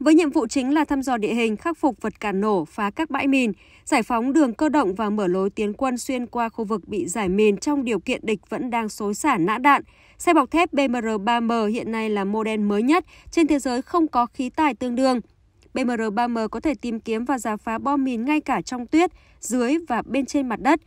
với nhiệm vụ chính là thăm dò địa hình, khắc phục vật cản nổ, phá các bãi mìn, giải phóng đường cơ động và mở lối tiến quân xuyên qua khu vực bị giải mìn trong điều kiện địch vẫn đang xối xả nã đạn. Xe bọc thép BMR-3M hiện nay là model mới nhất, trên thế giới không có khí tài tương đương. BMR-3M có thể tìm kiếm và giả phá bom mìn ngay cả trong tuyết, dưới và bên trên mặt đất.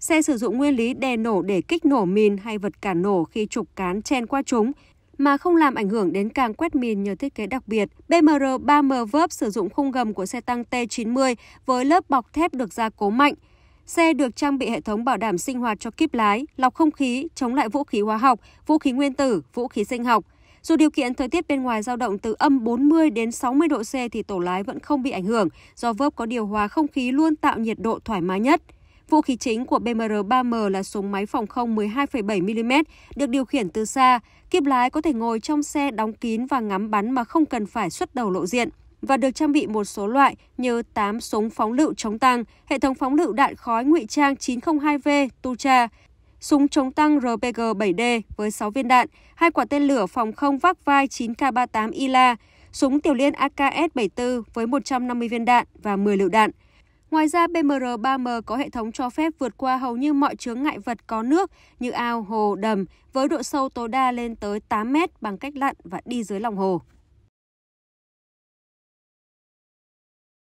Xe sử dụng nguyên lý đè nổ để kích nổ mìn hay vật cản nổ khi trục cán chen qua chúng, mà không làm ảnh hưởng đến càng quét mìn nhờ thiết kế đặc biệt. BMR 3M Verb sử dụng khung gầm của xe tăng T90 với lớp bọc thép được gia cố mạnh. Xe được trang bị hệ thống bảo đảm sinh hoạt cho kíp lái, lọc không khí, chống lại vũ khí hóa học, vũ khí nguyên tử, vũ khí sinh học. Dù điều kiện thời tiết bên ngoài dao động từ âm 40 đến 60 độ C thì tổ lái vẫn không bị ảnh hưởng do vớp có điều hòa không khí luôn tạo nhiệt độ thoải mái nhất. Vũ khí chính của BMR-3M là súng máy phòng không 12,7mm, được điều khiển từ xa. Kiếp lái có thể ngồi trong xe đóng kín và ngắm bắn mà không cần phải xuất đầu lộ diện và được trang bị một số loại như 8 súng phóng lựu chống tăng, hệ thống phóng lựu đạn khói ngụy trang 902V Tucha, súng chống tăng RPG-7D với 6 viên đạn, hai quả tên lửa phòng không vác vai 9K38 ILA, súng tiểu liên AKS-74 với 150 viên đạn và 10 lựu đạn. Ngoài ra, BMR-3M có hệ thống cho phép vượt qua hầu như mọi chướng ngại vật có nước như ao, hồ, đầm với độ sâu tối đa lên tới 8 mét bằng cách lặn và đi dưới lòng hồ.